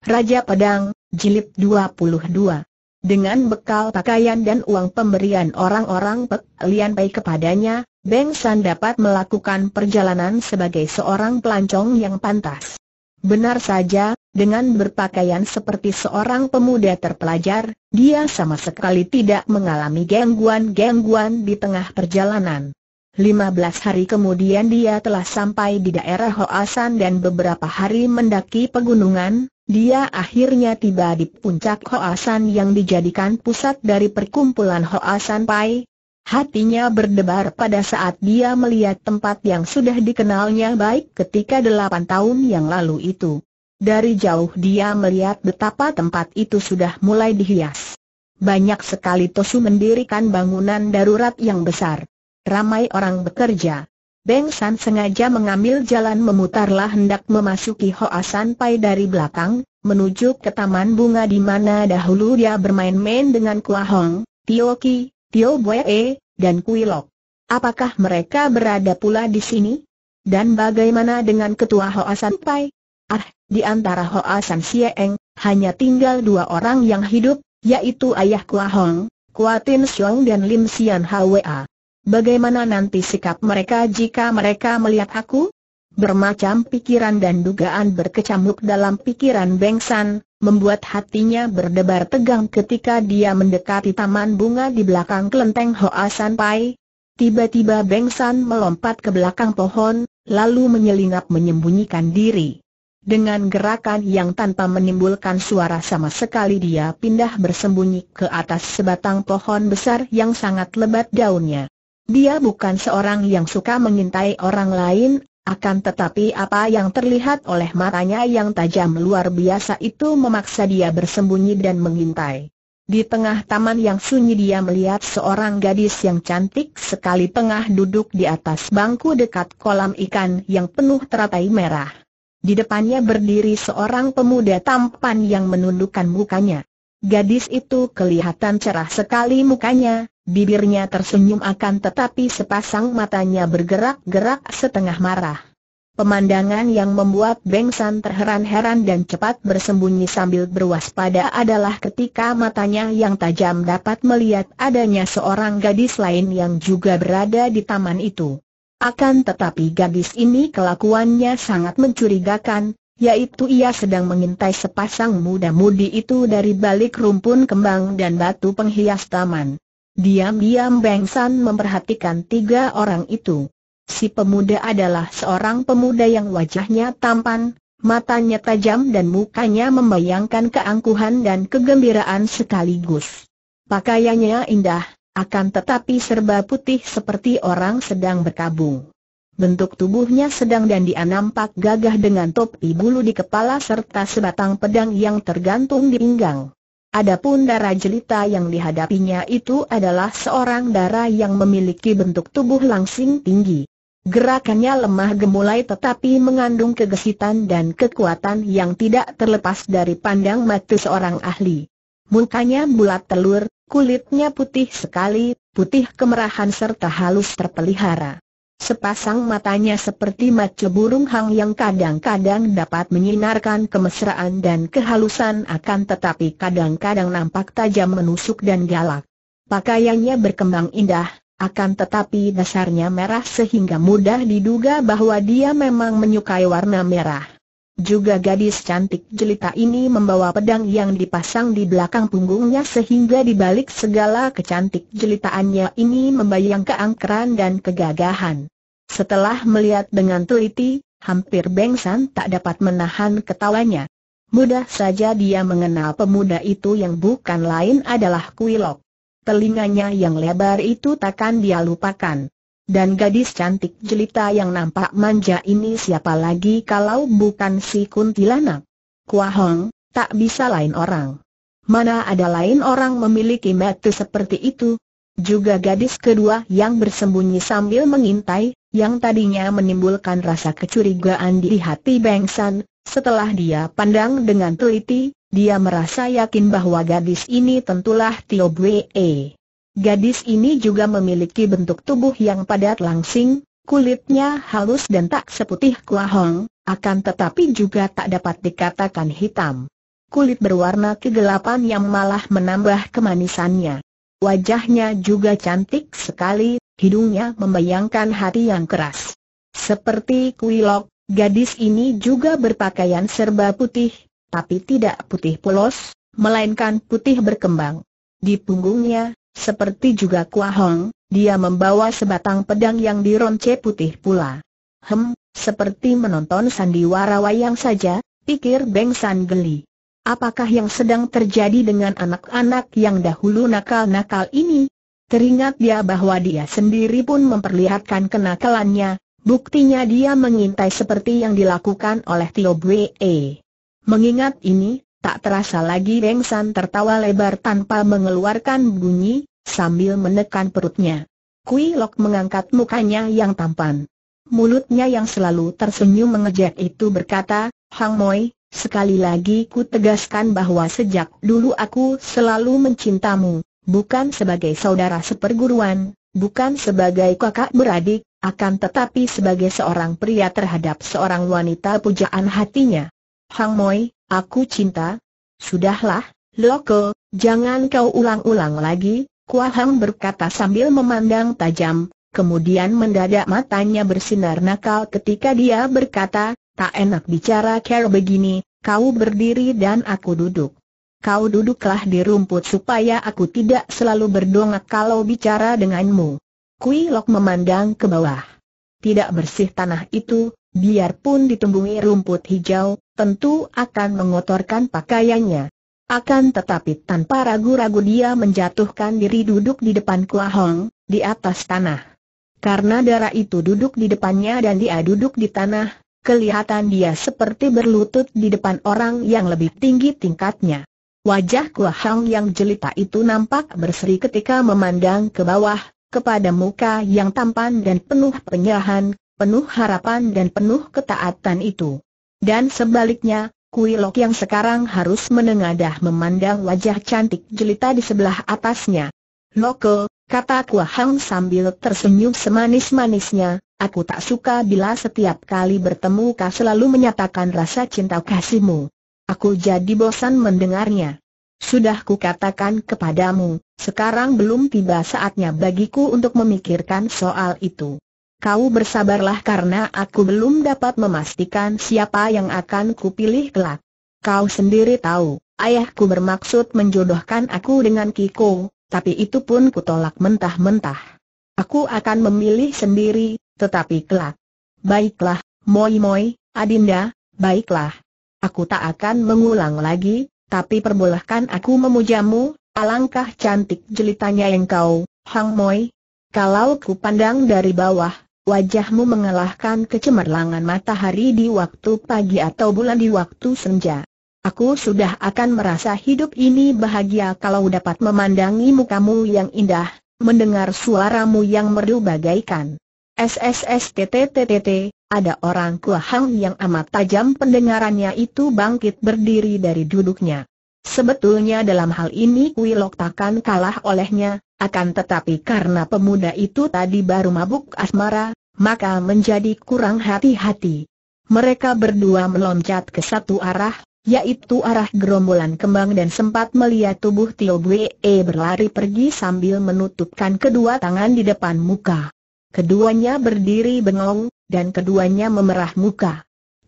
Raja Pedang, Jilid 22 Dengan bekal pakaian dan uang pemberian orang-orang Pek Lian Pai kepadanya, Beng San dapat melakukan perjalanan sebagai seorang pelancong yang pantas. Benar saja, dengan berpakaian seperti seorang pemuda terpelajar, dia sama sekali tidak mengalami gangguan-gangguan di tengah perjalanan. 15 hari kemudian dia telah sampai di daerah Hoasan dan beberapa hari mendaki pegunungan, dia akhirnya tiba di puncak Hoasan yang dijadikan pusat dari perkumpulan Hoasan Pai. Hatinya berdebar pada saat dia melihat tempat yang sudah dikenalnya baik ketika delapan tahun yang lalu itu. Dari jauh dia melihat betapa tempat itu sudah mulai dihias. Banyak sekali Tosu mendirikan bangunan darurat yang besar. Ramai orang bekerja. Beng San sengaja mengambil jalan memutarlah hendak memasuki Hoa Pai dari belakang, menuju ke taman bunga di mana dahulu dia bermain-main dengan Kua Hong, Tio Ki, Tio E, dan Kui Lok. Apakah mereka berada pula di sini? Dan bagaimana dengan ketua Hoa San Pai? Ah, di antara Hoa San Sieng, hanya tinggal dua orang yang hidup, yaitu ayah Kua Hong, Kua Tin Siong dan Lim Sian Hwa. Bagaimana nanti sikap mereka jika mereka melihat aku? Bermacam pikiran dan dugaan berkecamuk dalam pikiran Beng San, membuat hatinya berdebar tegang ketika dia mendekati taman bunga di belakang kelenteng Hoa San Pai. Tiba-tiba Beng San melompat ke belakang pohon, lalu menyelinap menyembunyikan diri. Dengan gerakan yang tanpa menimbulkan suara sama sekali dia pindah bersembunyi ke atas sebatang pohon besar yang sangat lebat daunnya. Dia bukan seorang yang suka mengintai orang lain, akan tetapi apa yang terlihat oleh matanya yang tajam luar biasa itu memaksa dia bersembunyi dan mengintai. Di tengah taman yang sunyi dia melihat seorang gadis yang cantik sekali tengah duduk di atas bangku dekat kolam ikan yang penuh teratai merah. Di depannya berdiri seorang pemuda tampan yang menundukkan mukanya. Gadis itu kelihatan cerah sekali mukanya, Bibirnya tersenyum akan tetapi sepasang matanya bergerak-gerak setengah marah. Pemandangan yang membuat Beng San terheran-heran dan cepat bersembunyi sambil berwaspada adalah ketika matanya yang tajam dapat melihat adanya seorang gadis lain yang juga berada di taman itu. Akan tetapi gadis ini kelakuannya sangat mencurigakan, yaitu ia sedang mengintai sepasang muda-mudi itu dari balik rumpun kembang dan batu penghias taman. Diam-diam Beng San memperhatikan tiga orang itu. Si pemuda adalah seorang pemuda yang wajahnya tampan, matanya tajam dan mukanya membayangkan keangkuhan dan kegembiraan sekaligus. Pakaiannya indah, akan tetapi serba putih seperti orang sedang berkabung. Bentuk tubuhnya sedang dan dia nampak gagah dengan topi bulu di kepala serta sebatang pedang yang tergantung di pinggang. Adapun darah jelita yang dihadapinya itu adalah seorang darah yang memiliki bentuk tubuh langsing tinggi. Gerakannya lemah gemulai tetapi mengandung kegesitan dan kekuatan yang tidak terlepas dari pandang mata seorang ahli. Mukanya bulat telur, kulitnya putih sekali, putih kemerahan serta halus terpelihara. Sepasang matanya seperti mata burung hang yang kadang-kadang dapat menyinarkan kemesraan dan kehalusan akan tetapi kadang-kadang nampak tajam menusuk dan galak. Pakaiannya berkembang indah, akan tetapi dasarnya merah sehingga mudah diduga bahwa dia memang menyukai warna merah. Juga gadis cantik jelita ini membawa pedang yang dipasang di belakang punggungnya sehingga dibalik segala kecantik jelitaannya ini membayang keangkeran dan kegagahan. Setelah melihat dengan teliti, hampir Bengsan tak dapat menahan ketawanya. Mudah saja dia mengenal pemuda itu yang bukan lain adalah Kuilok. Telinganya yang lebar itu takkan dia lupakan. Dan gadis cantik jelita yang nampak manja ini siapa lagi kalau bukan si kuntilanak? Kuahong, tak bisa lain orang. Mana ada lain orang memiliki mata seperti itu? Juga gadis kedua yang bersembunyi sambil mengintai, yang tadinya menimbulkan rasa kecurigaan di hati San, setelah dia pandang dengan teliti, dia merasa yakin bahwa gadis ini tentulah Tio Bwe. Gadis ini juga memiliki bentuk tubuh yang padat langsing, kulitnya halus dan tak seputih kuahong, akan tetapi juga tak dapat dikatakan hitam. Kulit berwarna kegelapan yang malah menambah kemanisannya. Wajahnya juga cantik sekali, hidungnya membayangkan hati yang keras. Seperti kuilok, gadis ini juga berpakaian serba putih, tapi tidak putih polos, melainkan putih berkembang. Di punggungnya, seperti juga Kua Hong, dia membawa sebatang pedang yang dironce putih pula. Hem, seperti menonton sandiwara wayang saja, pikir Beng San geli. Apakah yang sedang terjadi dengan anak-anak yang dahulu nakal-nakal ini? Teringat dia bahwa dia sendiri pun memperlihatkan kenakalannya, buktinya dia mengintai seperti yang dilakukan oleh Tio Bwe. Mengingat ini, Tak terasa lagi Beng San tertawa lebar tanpa mengeluarkan bunyi, sambil menekan perutnya. Kui Lok mengangkat mukanya yang tampan. Mulutnya yang selalu tersenyum mengejek itu berkata, Hang Moi, sekali lagi ku tegaskan bahwa sejak dulu aku selalu mencintamu, bukan sebagai saudara seperguruan, bukan sebagai kakak beradik, akan tetapi sebagai seorang pria terhadap seorang wanita pujaan hatinya. Hang Moi, Aku cinta. Sudahlah, Loko, jangan kau ulang-ulang lagi, Kuahang berkata sambil memandang tajam, kemudian mendadak matanya bersinar nakal ketika dia berkata, tak enak bicara care begini, kau berdiri dan aku duduk. Kau duduklah di rumput supaya aku tidak selalu berdongak kalau bicara denganmu. Kui Lok memandang ke bawah. Tidak bersih tanah itu, biarpun ditumbuhi rumput hijau, tentu akan mengotorkan pakaiannya. Akan tetapi tanpa ragu-ragu dia menjatuhkan diri duduk di depan Kua Hong, di atas tanah. Karena darah itu duduk di depannya dan dia duduk di tanah, kelihatan dia seperti berlutut di depan orang yang lebih tinggi tingkatnya. Wajah Kua Hong yang jelita itu nampak berseri ketika memandang ke bawah, kepada muka yang tampan dan penuh penyerahan penuh harapan dan penuh ketaatan itu. Dan sebaliknya, Kuilok yang sekarang harus menengadah memandang wajah cantik jelita di sebelah atasnya. Loko, kata Kuahang sambil tersenyum semanis-manisnya, aku tak suka bila setiap kali bertemu kau selalu menyatakan rasa cinta kasihmu. Aku jadi bosan mendengarnya. Sudah ku katakan kepadamu, sekarang belum tiba saatnya bagiku untuk memikirkan soal itu kau bersabarlah karena aku belum dapat memastikan siapa yang akan kupilih kelak. Kau sendiri tahu, ayahku bermaksud menjodohkan aku dengan Kiko, tapi itu pun kutolak mentah-mentah. Aku akan memilih sendiri, tetapi kelak. Baiklah, Moi Moi, Adinda, baiklah. Aku tak akan mengulang lagi, tapi perbolehkan aku memujamu, alangkah cantik jelitanya yang kau, Hang Moi. Kalau ku pandang dari bawah, wajahmu mengalahkan kecemerlangan matahari di waktu pagi atau bulan di waktu senja. Aku sudah akan merasa hidup ini bahagia kalau dapat memandangi mukamu yang indah, mendengar suaramu yang merdu bagaikan. SSSTTTTT, ada orang kuahang yang amat tajam pendengarannya itu bangkit berdiri dari duduknya. Sebetulnya dalam hal ini Kuilok takkan kalah olehnya, akan tetapi karena pemuda itu tadi baru mabuk asmara, maka menjadi kurang hati-hati. Mereka berdua meloncat ke satu arah, yaitu arah gerombolan kembang dan sempat melihat tubuh Tio Bwe berlari pergi sambil menutupkan kedua tangan di depan muka. Keduanya berdiri bengong, dan keduanya memerah muka.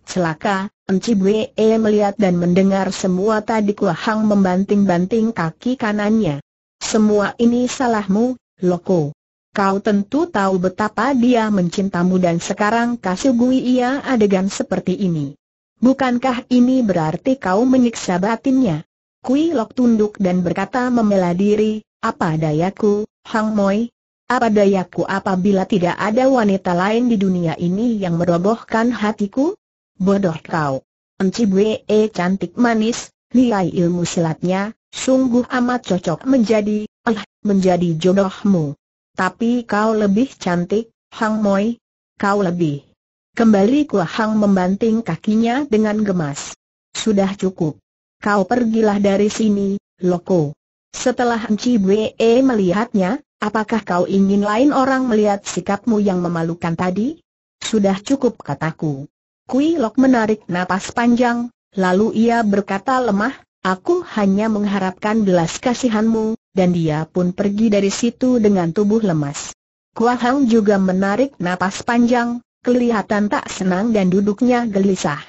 Celaka, Enci Bwe melihat dan mendengar semua tadi Kuahang membanting-banting kaki kanannya. Semua ini salahmu, Loko. Kau tentu tahu betapa dia mencintamu dan sekarang kasih kasugui ia adegan seperti ini. Bukankah ini berarti kau menyiksa batinnya? Kui Lok tunduk dan berkata membela diri, apa dayaku, Hang Moi? Apa dayaku apabila tidak ada wanita lain di dunia ini yang merobohkan hatiku? Bodoh kau. Enci Bwe e, cantik manis, nilai ilmu silatnya, sungguh amat cocok menjadi, eh, menjadi jodohmu. Tapi kau lebih cantik, Hang Moi. Kau lebih. Kembali Kua Hang membanting kakinya dengan gemas. Sudah cukup. Kau pergilah dari sini, Loko. Setelah Enci Bwe melihatnya, apakah kau ingin lain orang melihat sikapmu yang memalukan tadi? Sudah cukup kataku. Kui Lok menarik napas panjang, lalu ia berkata lemah, Aku hanya mengharapkan belas kasihanmu, dan dia pun pergi dari situ dengan tubuh lemas. Kua Hang juga menarik napas panjang, kelihatan tak senang dan duduknya gelisah.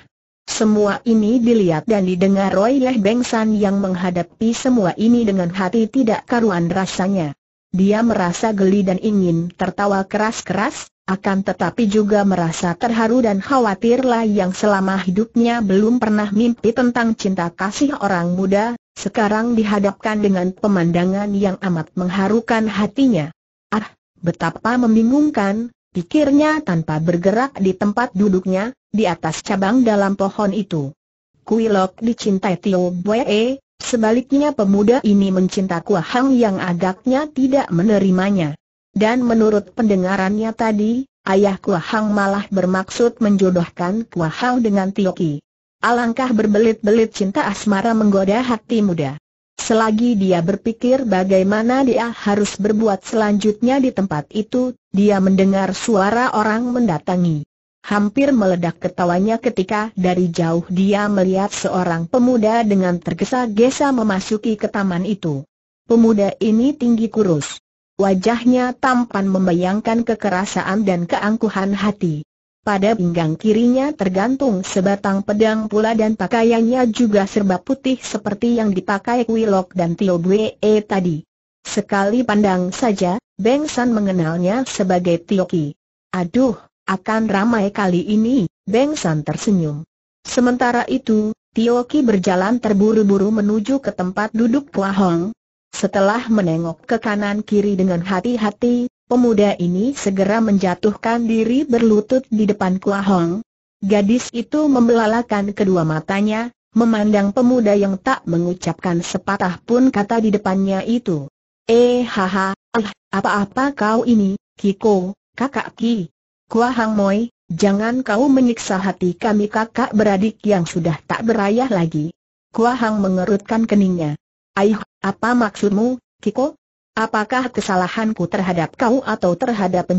Semua ini dilihat dan didengar Roy Leh Beng San yang menghadapi semua ini dengan hati tidak karuan rasanya. Dia merasa geli dan ingin tertawa keras-keras, akan tetapi juga merasa terharu dan khawatirlah yang selama hidupnya belum pernah mimpi tentang cinta kasih orang muda, sekarang dihadapkan dengan pemandangan yang amat mengharukan hatinya. Ah, betapa membingungkan, pikirnya tanpa bergerak di tempat duduknya, di atas cabang dalam pohon itu. Kuilok dicintai Tio Bwe, sebaliknya pemuda ini mencinta Kuahang yang agaknya tidak menerimanya. Dan menurut pendengarannya tadi, ayah Kuahang malah bermaksud menjodohkan Kuahau dengan Tioki. Alangkah berbelit-belit cinta asmara menggoda hati muda. Selagi dia berpikir bagaimana dia harus berbuat selanjutnya di tempat itu, dia mendengar suara orang mendatangi. Hampir meledak ketawanya ketika dari jauh dia melihat seorang pemuda dengan tergesa-gesa memasuki ke taman itu. Pemuda ini tinggi kurus. Wajahnya tampan membayangkan kekerasan dan keangkuhan hati. Pada pinggang kirinya tergantung sebatang pedang pula dan pakaiannya juga serba putih seperti yang dipakai Wilok dan Tio Bue tadi. Sekali pandang saja, Beng San mengenalnya sebagai Tio Ki. Aduh, akan ramai kali ini, Beng San tersenyum. Sementara itu, Tio Ki berjalan terburu-buru menuju ke tempat duduk Pua Hong, setelah menengok ke kanan kiri dengan hati-hati, pemuda ini segera menjatuhkan diri berlutut di depan Kua Hong. Gadis itu membelalakan kedua matanya, memandang pemuda yang tak mengucapkan sepatah pun kata di depannya itu. Eh haha, ah, apa-apa kau ini, Kiko, kakak Ki. Kua Hang Moi, jangan kau menyiksa hati kami kakak beradik yang sudah tak berayah lagi. Kua Hang mengerutkan keningnya. Aih, apa maksudmu, Kiko? Apakah kesalahanku terhadap kau atau terhadap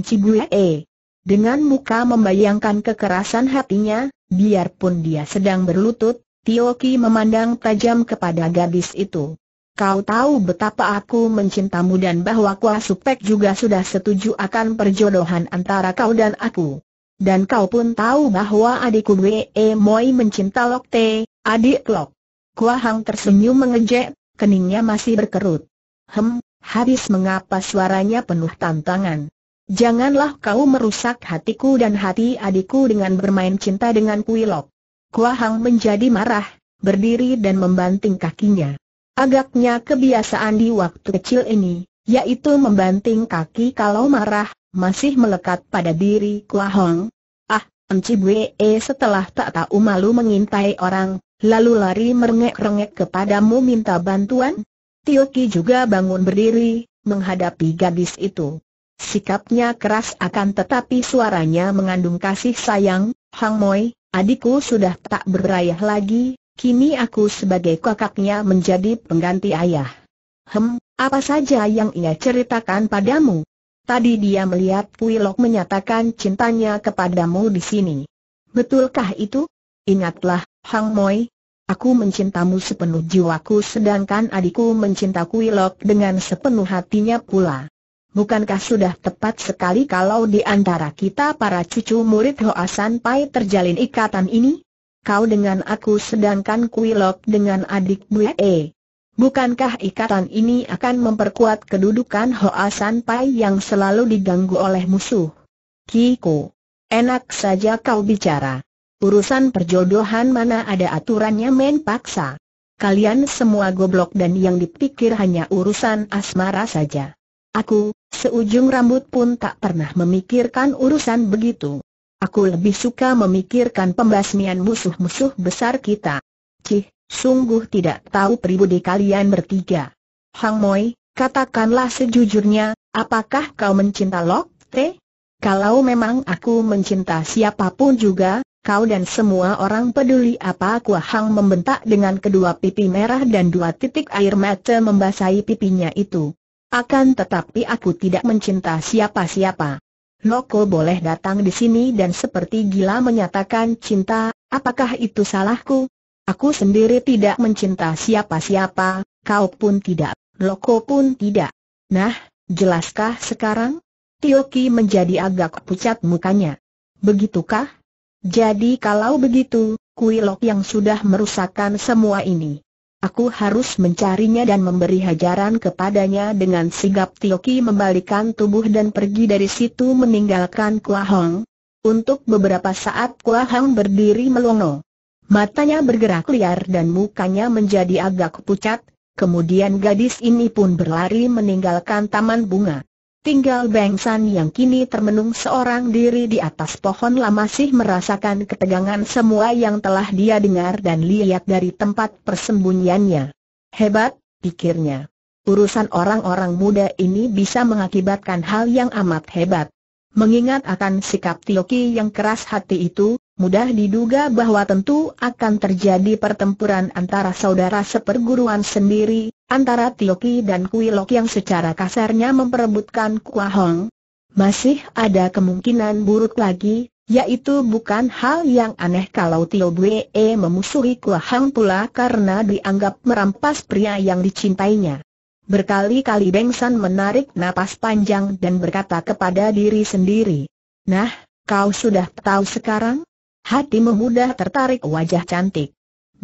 E? Dengan muka membayangkan kekerasan hatinya, biarpun dia sedang berlutut, Tioki memandang tajam kepada gadis itu. Kau tahu betapa aku mencintamu dan bahwa Kuasupek juga sudah setuju akan perjodohan antara kau dan aku. Dan kau pun tahu bahwa adikku Wee Moi mencinta Lokte, adik Lok. Kuahang tersenyum mengejek, Keningnya masih berkerut. Hem, habis mengapa suaranya penuh tantangan. Janganlah kau merusak hatiku dan hati adikku dengan bermain cinta dengan kuilok. Kuahang menjadi marah, berdiri dan membanting kakinya. Agaknya kebiasaan di waktu kecil ini, yaitu membanting kaki kalau marah, masih melekat pada diri Kuahang. Ah, Enci Bwe setelah tak tahu malu mengintai orang, lalu lari merengek-rengek kepadamu minta bantuan? Tioki juga bangun berdiri, menghadapi gadis itu. Sikapnya keras akan tetapi suaranya mengandung kasih sayang, Hang Moi, adikku sudah tak berayah lagi, kini aku sebagai kakaknya menjadi pengganti ayah. Hem, apa saja yang ia ceritakan padamu? Tadi dia melihat Puilok menyatakan cintanya kepadamu di sini. Betulkah itu? Ingatlah, Hang Moi, aku mencintamu sepenuh jiwaku sedangkan adikku mencintaku Wilok dengan sepenuh hatinya pula. Bukankah sudah tepat sekali kalau di antara kita para cucu murid Hoasan Pai terjalin ikatan ini? Kau dengan aku sedangkan Kuilok dengan adik Bue. Bukankah ikatan ini akan memperkuat kedudukan Hoasan Pai yang selalu diganggu oleh musuh? Kiko, enak saja kau bicara. Urusan perjodohan mana ada aturannya main paksa. Kalian semua goblok dan yang dipikir hanya urusan asmara saja. Aku, seujung rambut pun tak pernah memikirkan urusan begitu. Aku lebih suka memikirkan pembasmian musuh-musuh besar kita. Cih, sungguh tidak tahu pribudi kalian bertiga. Hang Moi, katakanlah sejujurnya, apakah kau mencinta Lok Te? Kalau memang aku mencinta siapapun juga, kau dan semua orang peduli apa aku? Hang membentak dengan kedua pipi merah dan dua titik air mata membasahi pipinya itu. Akan tetapi aku tidak mencinta siapa-siapa. Loko boleh datang di sini dan seperti gila menyatakan cinta, apakah itu salahku? Aku sendiri tidak mencinta siapa-siapa, kau pun tidak, Loko pun tidak. Nah, jelaskah sekarang? Tioki menjadi agak pucat mukanya. Begitukah? Jadi kalau begitu, kuilok yang sudah merusakkan semua ini. Aku harus mencarinya dan memberi hajaran kepadanya dengan sigap Tioki membalikan tubuh dan pergi dari situ meninggalkan Kua Hong. Untuk beberapa saat Kua Hong berdiri melongo. Matanya bergerak liar dan mukanya menjadi agak pucat, kemudian gadis ini pun berlari meninggalkan taman bunga. Tinggal Beng San yang kini termenung seorang diri di atas pohon lama masih merasakan ketegangan semua yang telah dia dengar dan lihat dari tempat persembunyiannya. Hebat, pikirnya. Urusan orang-orang muda ini bisa mengakibatkan hal yang amat hebat. Mengingat akan sikap Tioki yang keras hati itu, mudah diduga bahwa tentu akan terjadi pertempuran antara saudara seperguruan sendiri, Antara Tioki dan Kuilok yang secara kasarnya memperebutkan Kua Hong, masih ada kemungkinan buruk lagi, yaitu bukan hal yang aneh kalau Tio Bue memusuhi Kua Hong pula karena dianggap merampas pria yang dicintainya. Berkali-kali Beng San menarik napas panjang dan berkata kepada diri sendiri, Nah, kau sudah tahu sekarang? Hati memudah tertarik wajah cantik.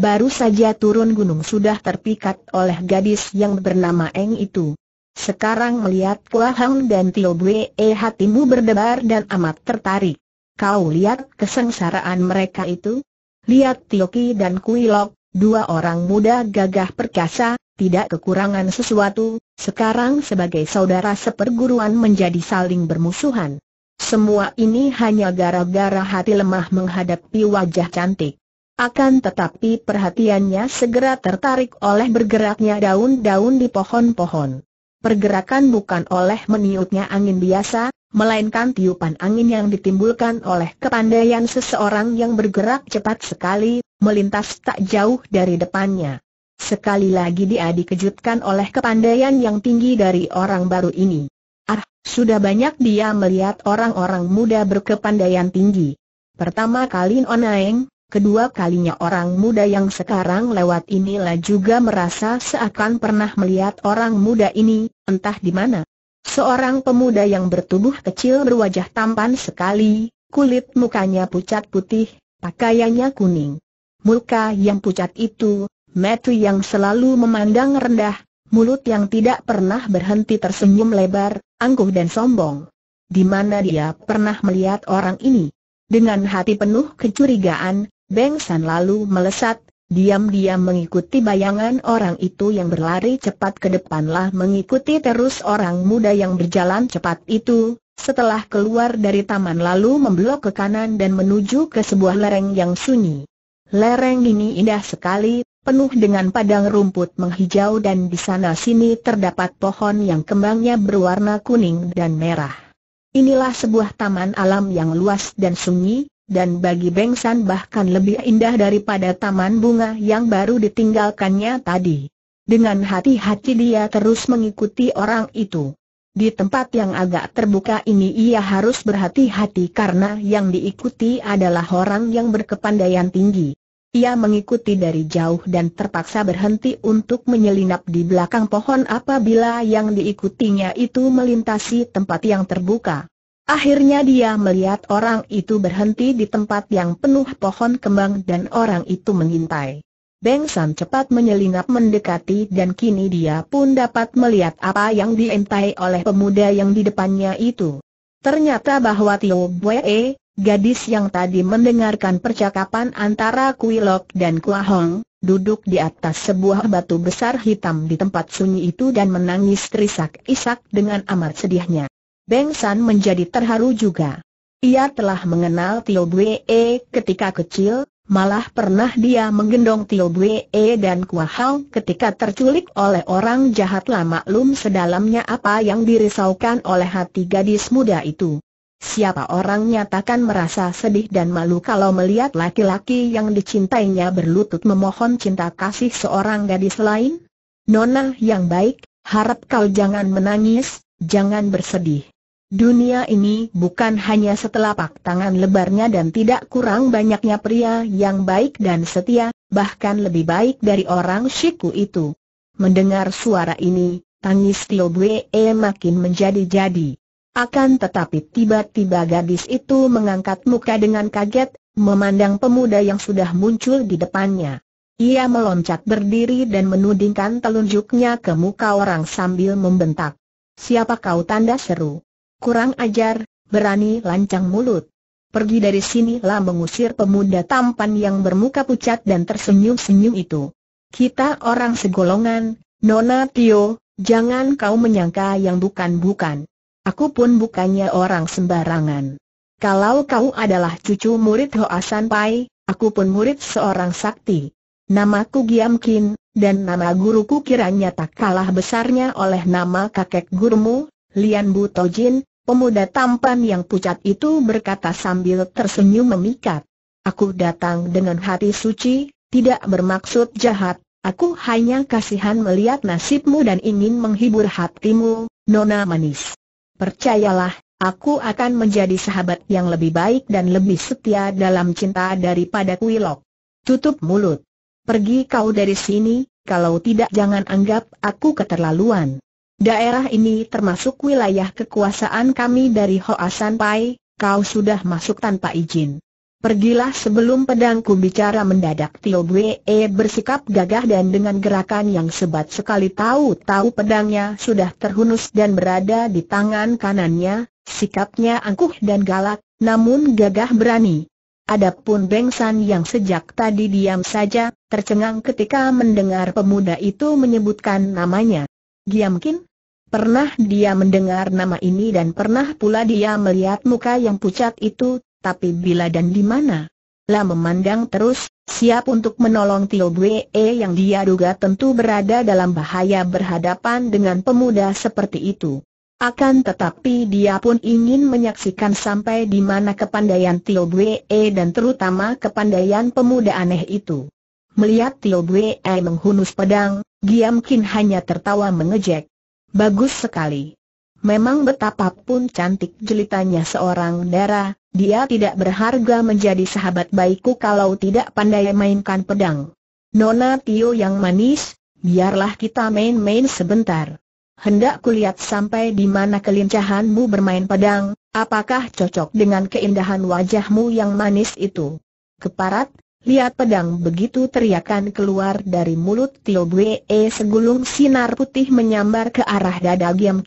Baru saja turun gunung sudah terpikat oleh gadis yang bernama Eng itu. Sekarang melihat Kua Hang dan Tio Bue eh, hatimu berdebar dan amat tertarik. Kau lihat kesengsaraan mereka itu? Lihat Tio Ki dan Kui Lok, dua orang muda gagah perkasa, tidak kekurangan sesuatu, sekarang sebagai saudara seperguruan menjadi saling bermusuhan. Semua ini hanya gara-gara hati lemah menghadapi wajah cantik. Akan tetapi perhatiannya segera tertarik oleh bergeraknya daun-daun di pohon-pohon. Pergerakan bukan oleh meniupnya angin biasa, melainkan tiupan angin yang ditimbulkan oleh kepandaian seseorang yang bergerak cepat sekali, melintas tak jauh dari depannya. Sekali lagi dia dikejutkan oleh kepandaian yang tinggi dari orang baru ini. Ah, sudah banyak dia melihat orang-orang muda berkepandaian tinggi. Pertama kali Onaeng, Kedua kalinya orang muda yang sekarang lewat inilah juga merasa seakan pernah melihat orang muda ini, entah di mana. Seorang pemuda yang bertubuh kecil berwajah tampan sekali, kulit mukanya pucat putih, pakaiannya kuning. Muka yang pucat itu, mata yang selalu memandang rendah, mulut yang tidak pernah berhenti tersenyum lebar, angkuh dan sombong. Di mana dia pernah melihat orang ini? Dengan hati penuh kecurigaan, Beng San lalu melesat, diam-diam mengikuti bayangan orang itu yang berlari cepat ke depanlah mengikuti terus orang muda yang berjalan cepat itu, setelah keluar dari taman lalu membelok ke kanan dan menuju ke sebuah lereng yang sunyi. Lereng ini indah sekali, penuh dengan padang rumput menghijau dan di sana sini terdapat pohon yang kembangnya berwarna kuning dan merah. Inilah sebuah taman alam yang luas dan sunyi, dan bagi Bengsan bahkan lebih indah daripada taman bunga yang baru ditinggalkannya tadi. Dengan hati-hati dia terus mengikuti orang itu. Di tempat yang agak terbuka ini ia harus berhati-hati karena yang diikuti adalah orang yang berkepandaian tinggi. Ia mengikuti dari jauh dan terpaksa berhenti untuk menyelinap di belakang pohon apabila yang diikutinya itu melintasi tempat yang terbuka. Akhirnya dia melihat orang itu berhenti di tempat yang penuh pohon kembang dan orang itu mengintai. Beng San cepat menyelinap mendekati dan kini dia pun dapat melihat apa yang diintai oleh pemuda yang di depannya itu. Ternyata bahwa Tio Bwe, gadis yang tadi mendengarkan percakapan antara Kui Lok dan Kua Hong, duduk di atas sebuah batu besar hitam di tempat sunyi itu dan menangis terisak-isak dengan amat sedihnya. Beng San menjadi terharu juga. Ia telah mengenal Tio Bue e ketika kecil, malah pernah dia menggendong Tio Bue e dan Kua Hao ketika terculik oleh orang jahat lama lum sedalamnya apa yang dirisaukan oleh hati gadis muda itu. Siapa orang nyatakan merasa sedih dan malu kalau melihat laki-laki yang dicintainya berlutut memohon cinta kasih seorang gadis lain? Nona yang baik, harap kau jangan menangis, jangan bersedih. Dunia ini bukan hanya setelapak tangan lebarnya dan tidak kurang banyaknya pria yang baik dan setia, bahkan lebih baik dari orang Shiku itu. Mendengar suara ini, tangis Tio Bue makin menjadi-jadi. Akan tetapi tiba-tiba gadis itu mengangkat muka dengan kaget, memandang pemuda yang sudah muncul di depannya. Ia meloncat berdiri dan menudingkan telunjuknya ke muka orang sambil membentak. Siapa kau tanda seru? Kurang ajar, berani lancang mulut. Pergi dari sini lah mengusir pemuda tampan yang bermuka pucat dan tersenyum-senyum itu. Kita orang segolongan, Nona Tio, jangan kau menyangka yang bukan-bukan. Aku pun bukannya orang sembarangan. Kalau kau adalah cucu murid Hoasan Pai, aku pun murid seorang sakti. Namaku Giam Kin, dan nama guruku kiranya tak kalah besarnya oleh nama kakek gurumu, Lian Bu Tojin, Pemuda tampan yang pucat itu berkata sambil tersenyum memikat. Aku datang dengan hati suci, tidak bermaksud jahat, aku hanya kasihan melihat nasibmu dan ingin menghibur hatimu, Nona Manis. Percayalah, aku akan menjadi sahabat yang lebih baik dan lebih setia dalam cinta daripada Kuilok. Tutup mulut. Pergi kau dari sini, kalau tidak jangan anggap aku keterlaluan. Daerah ini termasuk wilayah kekuasaan kami dari Hoa Pai, kau sudah masuk tanpa izin. Pergilah sebelum pedangku bicara mendadak Tio Bwe e bersikap gagah dan dengan gerakan yang sebat sekali tahu-tahu pedangnya sudah terhunus dan berada di tangan kanannya, sikapnya angkuh dan galak, namun gagah berani. Adapun Beng San yang sejak tadi diam saja, tercengang ketika mendengar pemuda itu menyebutkan namanya. Kin, Pernah dia mendengar nama ini dan pernah pula dia melihat muka yang pucat itu, tapi bila dan di mana? Lah memandang terus, siap untuk menolong Tio Bue yang dia duga tentu berada dalam bahaya berhadapan dengan pemuda seperti itu. Akan tetapi dia pun ingin menyaksikan sampai di mana kepandaian Tio Bue dan terutama kepandaian pemuda aneh itu. Melihat Tio Bue menghunus pedang, Giam Kin hanya tertawa mengejek. Bagus sekali. Memang betapapun cantik jelitanya seorang dara, dia tidak berharga menjadi sahabat baikku kalau tidak pandai mainkan pedang. Nona Tio yang manis, biarlah kita main-main sebentar. Hendak kulihat sampai di mana kelincahanmu bermain pedang, apakah cocok dengan keindahan wajahmu yang manis itu. Keparat, Lihat pedang begitu teriakan keluar dari mulut Tio Bwe segulung sinar putih menyambar ke arah dada Giam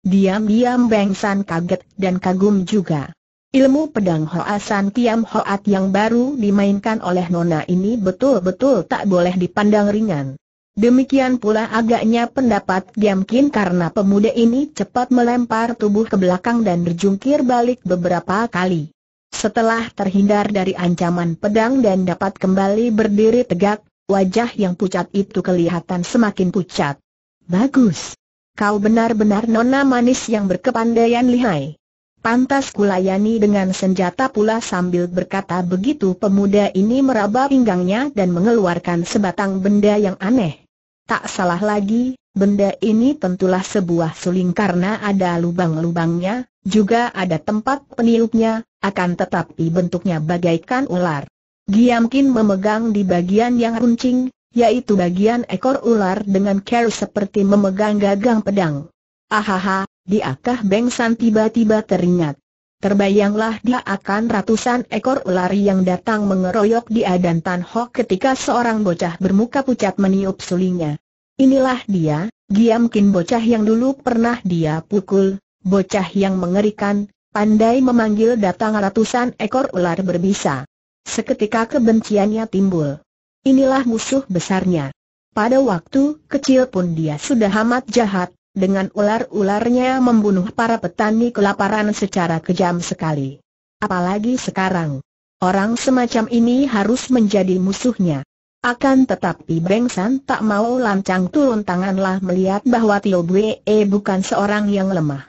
Diam-diam Beng San kaget dan kagum juga. Ilmu pedang Hoa San tiam Hoat yang baru dimainkan oleh Nona ini betul-betul tak boleh dipandang ringan. Demikian pula agaknya pendapat Giam karena pemuda ini cepat melempar tubuh ke belakang dan berjungkir balik beberapa kali. Setelah terhindar dari ancaman pedang dan dapat kembali berdiri tegak, wajah yang pucat itu kelihatan semakin pucat. Bagus. Kau benar-benar nona manis yang berkepandaian lihai. Pantas kulayani dengan senjata pula sambil berkata begitu pemuda ini meraba pinggangnya dan mengeluarkan sebatang benda yang aneh. Tak salah lagi, Benda ini tentulah sebuah suling karena ada lubang-lubangnya, juga ada tempat peniupnya, akan tetapi bentuknya bagaikan ular. Giamkin memegang di bagian yang runcing, yaitu bagian ekor ular dengan care seperti memegang gagang pedang. Ahaha, diakah Beng San tiba-tiba teringat. Terbayanglah dia akan ratusan ekor ular yang datang mengeroyok dia dan Tan Ho ketika seorang bocah bermuka pucat meniup sulingnya. Inilah dia, Giam Kin bocah yang dulu pernah dia pukul, bocah yang mengerikan, pandai memanggil datang ratusan ekor ular berbisa. Seketika kebenciannya timbul. Inilah musuh besarnya. Pada waktu kecil pun dia sudah amat jahat, dengan ular-ularnya membunuh para petani kelaparan secara kejam sekali. Apalagi sekarang. Orang semacam ini harus menjadi musuhnya. Akan tetapi Beng San tak mau lancang turun tanganlah melihat bahwa Tio Bue bukan seorang yang lemah.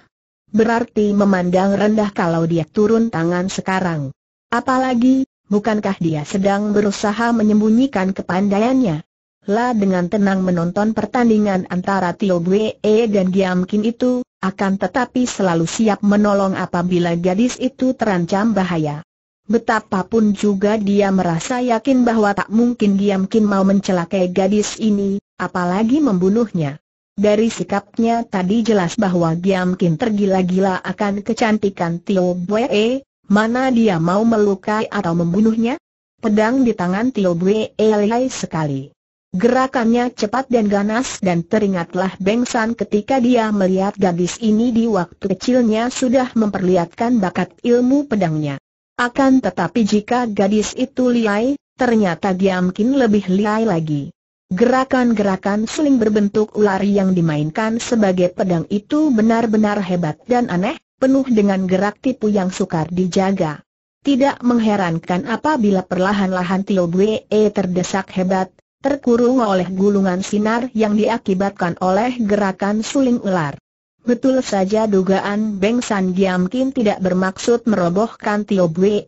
Berarti memandang rendah kalau dia turun tangan sekarang. Apalagi, bukankah dia sedang berusaha menyembunyikan kepandaiannya? Lah dengan tenang menonton pertandingan antara Tio Bue dan Diamkin itu, akan tetapi selalu siap menolong apabila gadis itu terancam bahaya. Betapapun juga dia merasa yakin bahwa tak mungkin Giam Kim mau mencelakai gadis ini, apalagi membunuhnya. Dari sikapnya tadi jelas bahwa Giam tergila-gila akan kecantikan Tio Bwe, mana dia mau melukai atau membunuhnya? Pedang di tangan Tio Bwe lihai sekali. Gerakannya cepat dan ganas dan teringatlah Bengsan ketika dia melihat gadis ini di waktu kecilnya sudah memperlihatkan bakat ilmu pedangnya. Akan tetapi jika gadis itu liai, ternyata dia mungkin lebih liai lagi. Gerakan-gerakan seling berbentuk ular yang dimainkan sebagai pedang itu benar-benar hebat dan aneh, penuh dengan gerak tipu yang sukar dijaga. Tidak mengherankan apabila perlahan-lahan Tio Bue terdesak hebat, terkurung oleh gulungan sinar yang diakibatkan oleh gerakan suling ular. Betul saja dugaan Beng San Kin tidak bermaksud merobohkan Tio Bwe.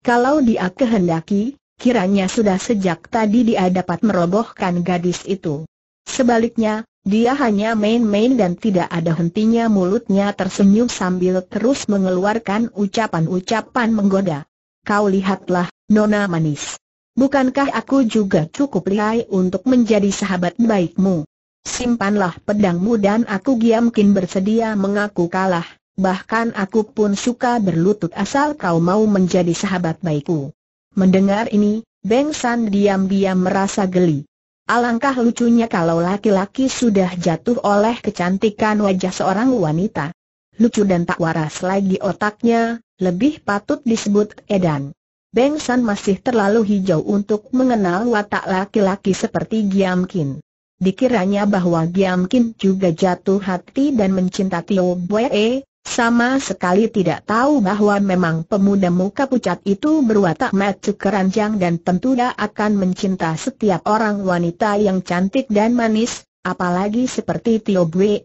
Kalau dia kehendaki, kiranya sudah sejak tadi dia dapat merobohkan gadis itu. Sebaliknya, dia hanya main-main dan tidak ada hentinya mulutnya tersenyum sambil terus mengeluarkan ucapan-ucapan menggoda. Kau lihatlah, Nona Manis. Bukankah aku juga cukup lihai untuk menjadi sahabat baikmu? simpanlah pedangmu dan aku giamkin bersedia mengaku kalah, bahkan aku pun suka berlutut asal kau mau menjadi sahabat baikku. Mendengar ini, Beng San diam-diam merasa geli. Alangkah lucunya kalau laki-laki sudah jatuh oleh kecantikan wajah seorang wanita. Lucu dan tak waras lagi otaknya, lebih patut disebut edan. Beng San masih terlalu hijau untuk mengenal watak laki-laki seperti Giamkin. Dikiranya bahwa Giam Kin juga jatuh hati dan mencinta Tio Bwe, sama sekali tidak tahu bahwa memang pemuda muka pucat itu berwatak macu keranjang dan tentu dia akan mencinta setiap orang wanita yang cantik dan manis, apalagi seperti Tio Bwe.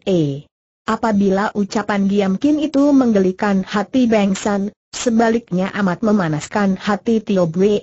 Apabila ucapan Giam Kin itu menggelikan hati San, sebaliknya amat memanaskan hati Tio Bwe.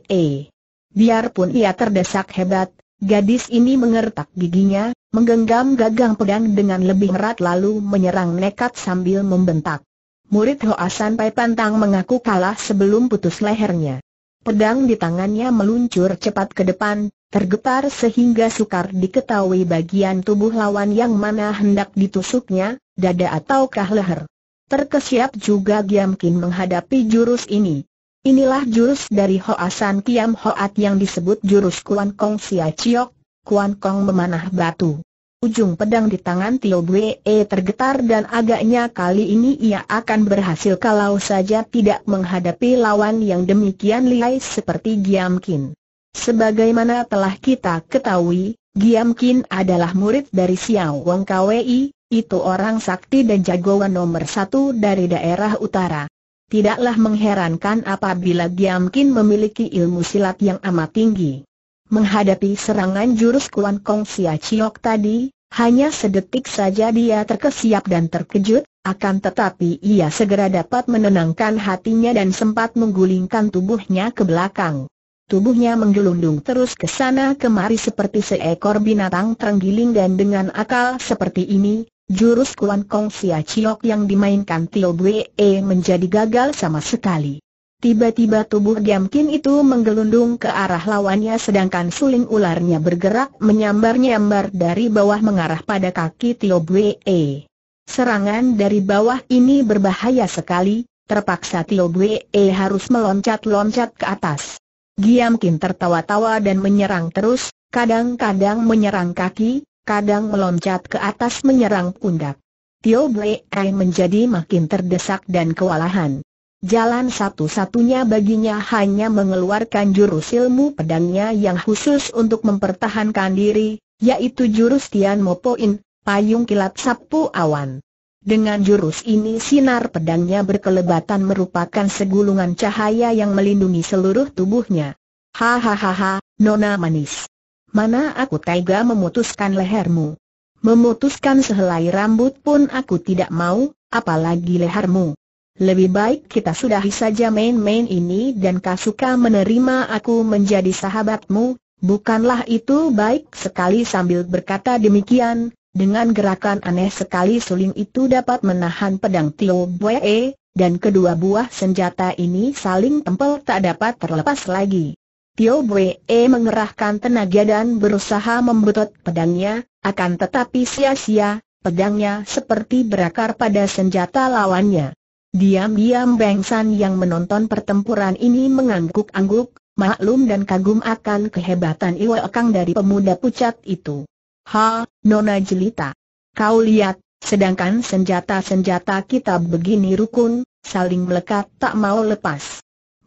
Biarpun ia terdesak hebat, Gadis ini mengertak giginya, menggenggam gagang pedang dengan lebih erat lalu menyerang nekat sambil membentak. Murid Hoasan Pai pantang mengaku kalah sebelum putus lehernya. Pedang di tangannya meluncur cepat ke depan, tergetar sehingga sukar diketahui bagian tubuh lawan yang mana hendak ditusuknya, dada ataukah leher. Terkesiap juga Kin menghadapi jurus ini. Inilah jurus dari Hoasan Kiam Hoat yang disebut jurus Kuan Kong Sia Chiok, Kuan Kong memanah batu. Ujung pedang di tangan Tio Bwe tergetar dan agaknya kali ini ia akan berhasil kalau saja tidak menghadapi lawan yang demikian lihai seperti Giam Kin. Sebagaimana telah kita ketahui, Giam Kin adalah murid dari Xiao Wang Kwei, itu orang sakti dan jagoan nomor satu dari daerah utara tidaklah mengherankan apabila Kin memiliki ilmu silat yang amat tinggi. Menghadapi serangan jurus Kuan Kong Sia Chiok tadi, hanya sedetik saja dia terkesiap dan terkejut, akan tetapi ia segera dapat menenangkan hatinya dan sempat menggulingkan tubuhnya ke belakang. Tubuhnya menggelundung terus ke sana kemari seperti seekor binatang terenggiling dan dengan akal seperti ini, Jurus Kuan Kong Sia Chiok yang dimainkan Tio E menjadi gagal sama sekali. Tiba-tiba tubuh Kin itu menggelundung ke arah lawannya sedangkan suling ularnya bergerak menyambar-nyambar dari bawah mengarah pada kaki Tio E. Serangan dari bawah ini berbahaya sekali, terpaksa Tio E harus meloncat-loncat ke atas. Kin tertawa-tawa dan menyerang terus, kadang-kadang menyerang kaki, kadang meloncat ke atas menyerang pundak. Tio Blei menjadi makin terdesak dan kewalahan. Jalan satu-satunya baginya hanya mengeluarkan jurus ilmu pedangnya yang khusus untuk mempertahankan diri, yaitu jurus Tian Mo Poin, payung kilat sapu awan. Dengan jurus ini sinar pedangnya berkelebatan merupakan segulungan cahaya yang melindungi seluruh tubuhnya. Hahaha, nona manis mana aku tega memutuskan lehermu. Memutuskan sehelai rambut pun aku tidak mau, apalagi lehermu. Lebih baik kita sudahi saja main-main ini dan kau suka menerima aku menjadi sahabatmu, bukanlah itu baik sekali sambil berkata demikian, dengan gerakan aneh sekali suling itu dapat menahan pedang Tio Bwe, dan kedua buah senjata ini saling tempel tak dapat terlepas lagi. Tio Bwe e mengerahkan tenaga dan berusaha membetot pedangnya, akan tetapi sia-sia, pedangnya seperti berakar pada senjata lawannya. Diam-diam Beng San yang menonton pertempuran ini mengangguk-angguk, maklum dan kagum akan kehebatan Iwa Kang dari pemuda pucat itu. Ha, Nona Jelita. Kau lihat, sedangkan senjata-senjata kita begini rukun, saling melekat tak mau lepas.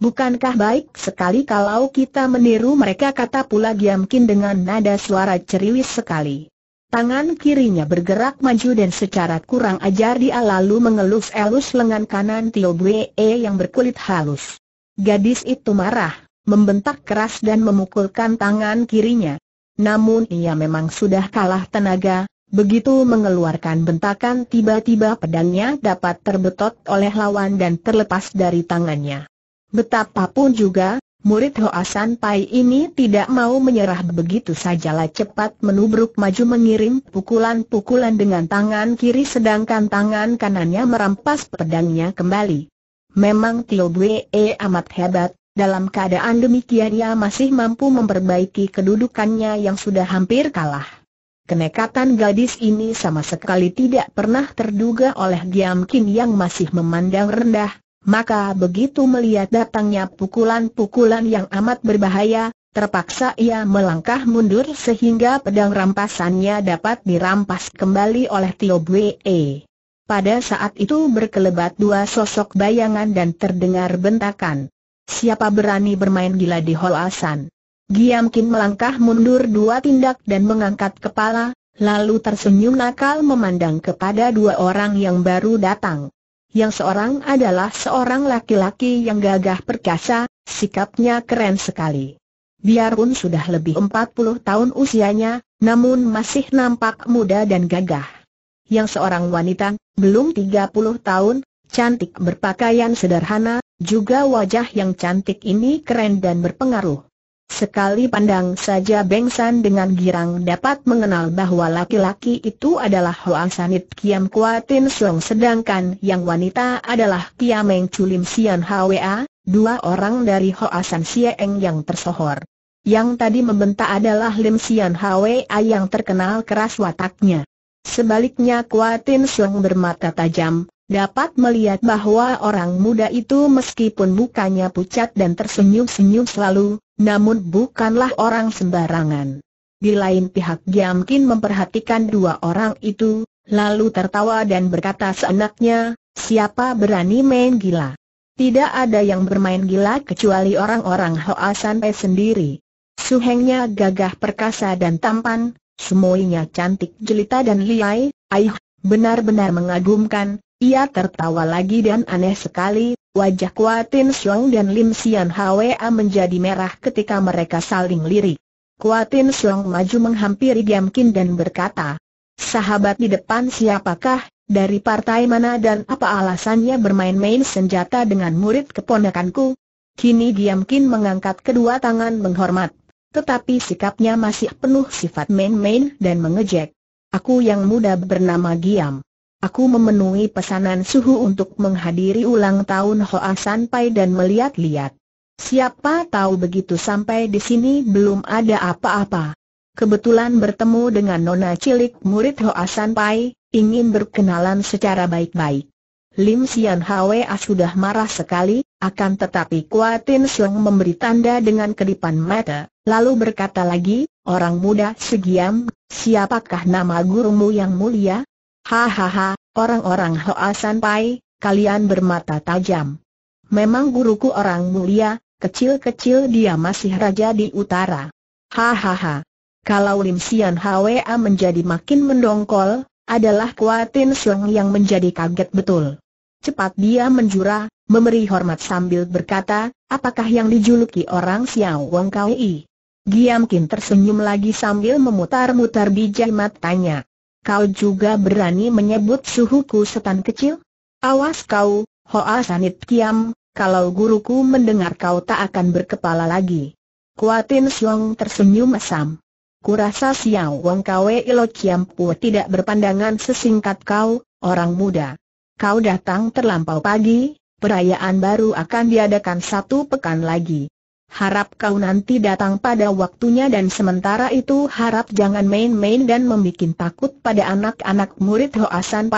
Bukankah baik sekali kalau kita meniru mereka kata pula Giamkin dengan nada suara ceriwis sekali. Tangan kirinya bergerak maju dan secara kurang ajar dia lalu mengelus-elus lengan kanan Tio Bue yang berkulit halus. Gadis itu marah, membentak keras dan memukulkan tangan kirinya. Namun ia memang sudah kalah tenaga, begitu mengeluarkan bentakan tiba-tiba pedangnya dapat terbetot oleh lawan dan terlepas dari tangannya. Betapapun juga, murid Hoasan Pai ini tidak mau menyerah begitu sajalah cepat menubruk maju mengirim pukulan-pukulan dengan tangan kiri sedangkan tangan kanannya merampas pedangnya kembali. Memang Tio Bue e amat hebat, dalam keadaan demikian ia masih mampu memperbaiki kedudukannya yang sudah hampir kalah. Kenekatan gadis ini sama sekali tidak pernah terduga oleh Giam Kim yang masih memandang rendah, maka begitu melihat datangnya pukulan-pukulan yang amat berbahaya, terpaksa ia melangkah mundur sehingga pedang rampasannya dapat dirampas kembali oleh Tio Bwe. Pada saat itu berkelebat dua sosok bayangan dan terdengar bentakan. Siapa berani bermain gila di Holasan? Giam Kim melangkah mundur dua tindak dan mengangkat kepala, lalu tersenyum nakal memandang kepada dua orang yang baru datang. Yang seorang adalah seorang laki-laki yang gagah perkasa, sikapnya keren sekali. Biarpun sudah lebih 40 tahun usianya, namun masih nampak muda dan gagah. Yang seorang wanita, belum 30 tahun, cantik berpakaian sederhana, juga wajah yang cantik ini keren dan berpengaruh. Sekali pandang saja Beng San dengan girang dapat mengenal bahwa laki-laki itu adalah Hoa Sanit Kiam Kuatin Song sedangkan yang wanita adalah Kiameng Chulim Sian Hwa, dua orang dari Hoa San Sieng yang tersohor. Yang tadi membentak adalah Lim Sian Hwa yang terkenal keras wataknya. Sebaliknya Kuatin Song bermata tajam, dapat melihat bahwa orang muda itu meskipun mukanya pucat dan tersenyum-senyum selalu, namun bukanlah orang sembarangan. Di lain pihak Giam Kin memperhatikan dua orang itu, lalu tertawa dan berkata seenaknya, siapa berani main gila? Tidak ada yang bermain gila kecuali orang-orang Hoa San Pe sendiri. Suhengnya gagah perkasa dan tampan, semuanya cantik jelita dan liai, aih, benar-benar mengagumkan, ia tertawa lagi dan aneh sekali, wajah Kuatin Siong dan Lim Sian Hwa menjadi merah ketika mereka saling lirik. Kuatin Siong maju menghampiri Giam Kin dan berkata, Sahabat di depan siapakah, dari partai mana dan apa alasannya bermain-main senjata dengan murid keponakanku? Kini Giam Kin mengangkat kedua tangan menghormat, tetapi sikapnya masih penuh sifat main-main dan mengejek. Aku yang muda bernama Giam. Aku memenuhi pesanan suhu untuk menghadiri ulang tahun Hoa Pai dan melihat-lihat. Siapa tahu begitu sampai di sini belum ada apa-apa. Kebetulan bertemu dengan nona cilik murid Hoa Pai, ingin berkenalan secara baik-baik. Lim Sian Hwa sudah marah sekali, akan tetapi Kuatin Sung memberi tanda dengan kedipan mata, lalu berkata lagi, Orang muda segiam, siapakah nama gurumu yang mulia? Hahaha, orang-orang Hoa Sanpai, kalian bermata tajam. Memang guruku orang mulia, kecil-kecil dia masih raja di utara. Hahaha. Kalau Lim Sian Hwa menjadi makin mendongkol, adalah Kuatin Seng yang menjadi kaget betul. Cepat dia menjura, memberi hormat sambil berkata, apakah yang dijuluki orang Xiao Wong Kai? Giam Kin tersenyum lagi sambil memutar-mutar bijak matanya. Kau juga berani menyebut suhuku setan kecil? Awas kau, Hoa Sanit Kiam, kalau guruku mendengar kau tak akan berkepala lagi. Kuatin Siong tersenyum mesam. Kurasa Siang Wong Kwe Ilo Kiam Pu tidak berpandangan sesingkat kau, orang muda. Kau datang terlampau pagi, perayaan baru akan diadakan satu pekan lagi harap kau nanti datang pada waktunya dan sementara itu harap jangan main-main dan membuat takut pada anak-anak murid Hoa San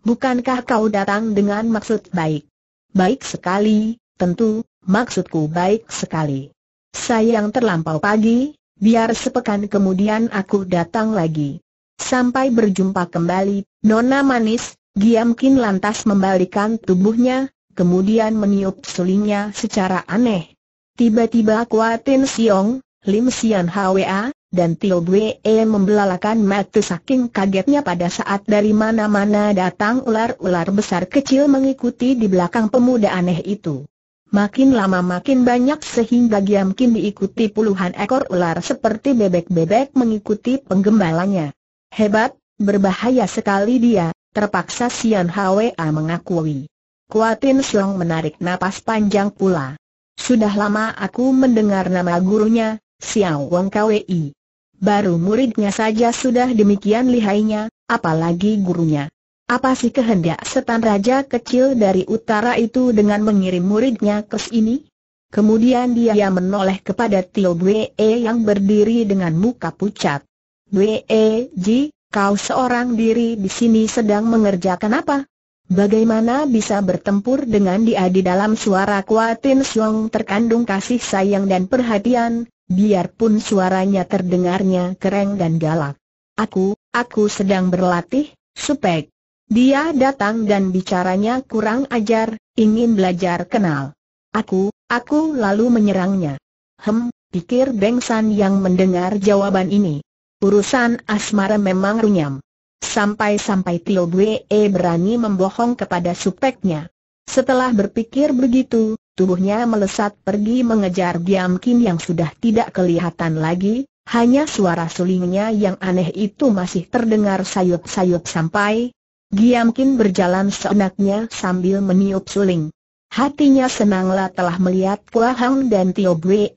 Bukankah kau datang dengan maksud baik? Baik sekali, tentu, maksudku baik sekali. Sayang terlampau pagi, biar sepekan kemudian aku datang lagi. Sampai berjumpa kembali, Nona Manis, Giamkin lantas membalikan tubuhnya, kemudian meniup sulingnya secara aneh. Tiba-tiba Kuatin Siong, Lim Sian Hwa, dan Tio Bwe membelalakan mata saking kagetnya pada saat dari mana-mana datang ular-ular besar kecil mengikuti di belakang pemuda aneh itu. Makin lama makin banyak sehingga Giamkin diikuti puluhan ekor ular seperti bebek-bebek mengikuti penggembalanya. Hebat, berbahaya sekali dia, terpaksa Sian Hwa mengakui. Kuatin Siong menarik napas panjang pula. Sudah lama aku mendengar nama gurunya, Xiao Wang Kwei. Baru muridnya saja sudah demikian lihainya, apalagi gurunya. Apa sih kehendak setan raja kecil dari utara itu dengan mengirim muridnya ke sini? Kemudian dia menoleh kepada Tio Bwee yang berdiri dengan muka pucat. Bwee Ji, kau seorang diri di sini sedang mengerjakan apa? Bagaimana bisa bertempur dengan dia di dalam suara Kuatin Suang terkandung kasih sayang dan perhatian, biarpun suaranya terdengarnya kering dan galak. Aku, aku sedang berlatih, supek. Dia datang dan bicaranya kurang ajar, ingin belajar kenal. Aku, aku lalu menyerangnya. Hem, pikir Beng San yang mendengar jawaban ini. Urusan asmara memang runyam. Sampai-sampai Tio Bwe berani membohong kepada supeknya. Setelah berpikir begitu, tubuhnya melesat pergi mengejar Giam Kim yang sudah tidak kelihatan lagi, hanya suara sulingnya yang aneh itu masih terdengar sayup-sayup sampai Giam Kim berjalan seenaknya sambil meniup suling. Hatinya senanglah telah melihat Kua Hang dan Tio Bwe.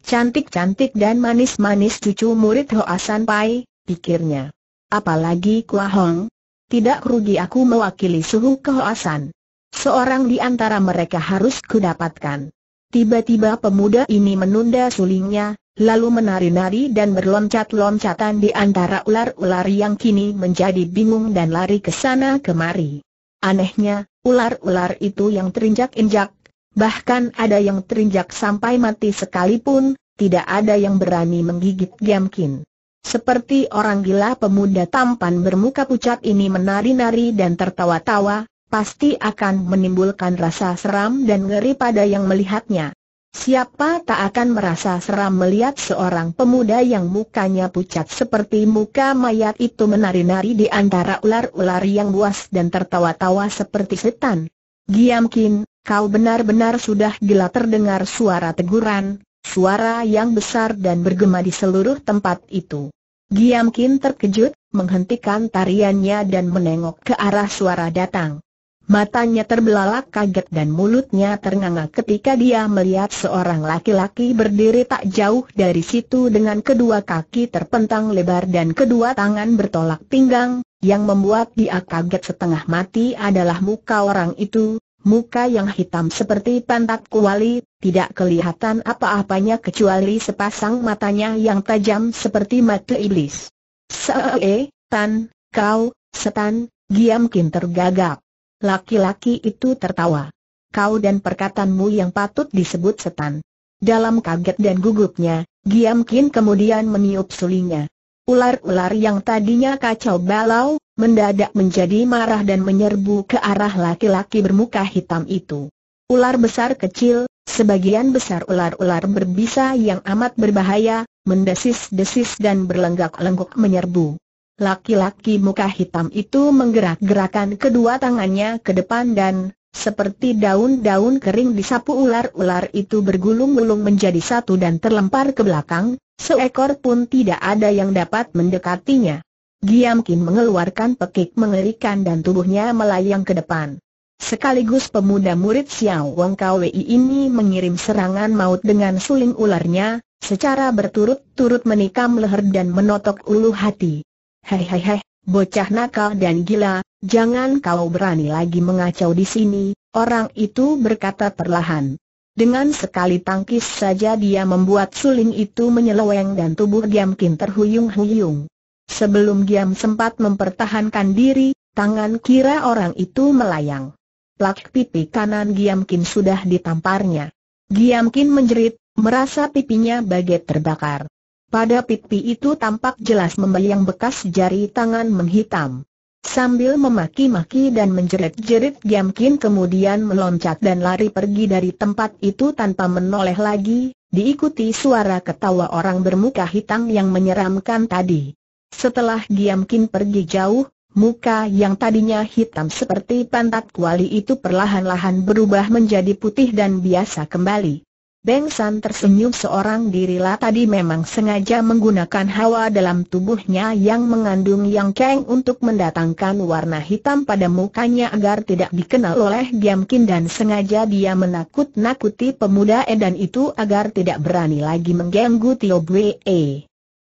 Cantik-cantik dan manis-manis cucu murid Hoa San Pai, pikirnya apalagi Kua Hong. Tidak rugi aku mewakili suhu kehoasan. Seorang di antara mereka harus kudapatkan. Tiba-tiba pemuda ini menunda sulingnya, lalu menari-nari dan berloncat-loncatan di antara ular-ular yang kini menjadi bingung dan lari ke sana kemari. Anehnya, ular-ular itu yang terinjak-injak, bahkan ada yang terinjak sampai mati sekalipun, tidak ada yang berani menggigit Giamkin. Seperti orang gila pemuda tampan bermuka pucat ini menari-nari dan tertawa-tawa, pasti akan menimbulkan rasa seram dan ngeri pada yang melihatnya. Siapa tak akan merasa seram melihat seorang pemuda yang mukanya pucat seperti muka mayat itu menari-nari di antara ular-ular yang buas dan tertawa-tawa seperti setan? Giamkin, kau benar-benar sudah gila terdengar suara teguran, suara yang besar dan bergema di seluruh tempat itu. Giam Kin terkejut, menghentikan tariannya dan menengok ke arah suara datang. Matanya terbelalak kaget dan mulutnya ternganga ketika dia melihat seorang laki-laki berdiri tak jauh dari situ dengan kedua kaki terpentang lebar dan kedua tangan bertolak pinggang, yang membuat dia kaget setengah mati adalah muka orang itu, muka yang hitam seperti pantat kuali, tidak kelihatan apa-apanya kecuali sepasang matanya yang tajam seperti mata iblis. Seee, Tan, kau, setan, Giam Kin tergagap. Laki-laki itu tertawa. Kau dan perkataanmu yang patut disebut setan. Dalam kaget dan gugupnya, Giam Kin kemudian meniup sulinya. Ular-ular yang tadinya kacau balau, mendadak menjadi marah dan menyerbu ke arah laki-laki bermuka hitam itu. Ular besar kecil, sebagian besar ular-ular berbisa yang amat berbahaya, mendesis-desis dan berlenggak-lenggok menyerbu. Laki-laki muka hitam itu menggerak-gerakan kedua tangannya ke depan dan, seperti daun-daun kering disapu ular-ular itu bergulung-gulung menjadi satu dan terlempar ke belakang, Seekor pun tidak ada yang dapat mendekatinya. Giam Kim mengeluarkan pekik mengerikan dan tubuhnya melayang ke depan. Sekaligus pemuda murid Xiao Wang Kwei ini mengirim serangan maut dengan suling ularnya, secara berturut-turut menikam leher dan menotok ulu hati. Hei hei hei, bocah nakal dan gila, jangan kau berani lagi mengacau di sini, orang itu berkata perlahan. Dengan sekali tangkis saja dia membuat suling itu menyeleweng dan tubuh Giam Kim terhuyung-huyung. Sebelum Giam sempat mempertahankan diri, tangan kira orang itu melayang. Plak pipi kanan Giam Kim sudah ditamparnya. Giam Kim menjerit, merasa pipinya bagai terbakar. Pada pipi itu tampak jelas membayang bekas jari tangan menghitam. Sambil memaki-maki dan menjerit-jerit Giam kemudian meloncat dan lari pergi dari tempat itu tanpa menoleh lagi, diikuti suara ketawa orang bermuka hitam yang menyeramkan tadi. Setelah Giam pergi jauh, Muka yang tadinya hitam seperti pantat kuali itu perlahan-lahan berubah menjadi putih dan biasa kembali. Beng San tersenyum seorang dirilah tadi memang sengaja menggunakan hawa dalam tubuhnya yang mengandung Yang Kang untuk mendatangkan warna hitam pada mukanya agar tidak dikenal oleh Giam Kin dan sengaja dia menakut-nakuti pemuda Edan itu agar tidak berani lagi mengganggu Tio Bwe.